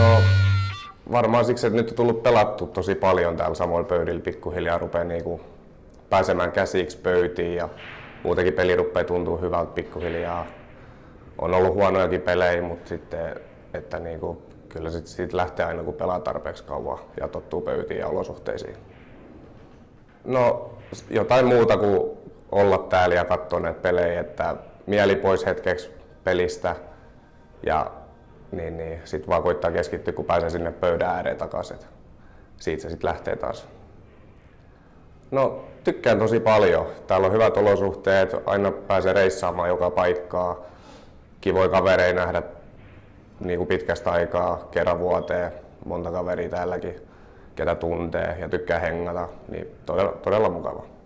No varmaan siksi, että nyt on tullut pelattu tosi paljon täällä samoin pöydillä pikkuhiljaa rupeaa niinku pääsemään käsiksi pöytiin ja muutenkin peli rupeaa tuntuu hyvältä pikkuhiljaa. On ollut huonojakin pelejä, mutta sitten, että niinku, kyllä sit siitä lähtee aina kun pelaa tarpeeksi kauan ja tottuu pöytiin ja olosuhteisiin. No jotain muuta kuin olla täällä ja katsoa näitä pelejä, että mieli pois hetkeksi pelistä ja niin, niin sitten vaan koittaa keskittyä, kun pääsee sinne pöydän ääreen takaisin. Siitä se sitten lähtee taas. No, tykkään tosi paljon. Täällä on hyvät olosuhteet, aina pääsee reissaamaan joka paikkaa. Kivoi kavereita nähdä niin kuin pitkästä aikaa, kerran vuoteen, monta kaveria täälläkin, ketä tuntee ja tykkää hengata, niin todella, todella mukava.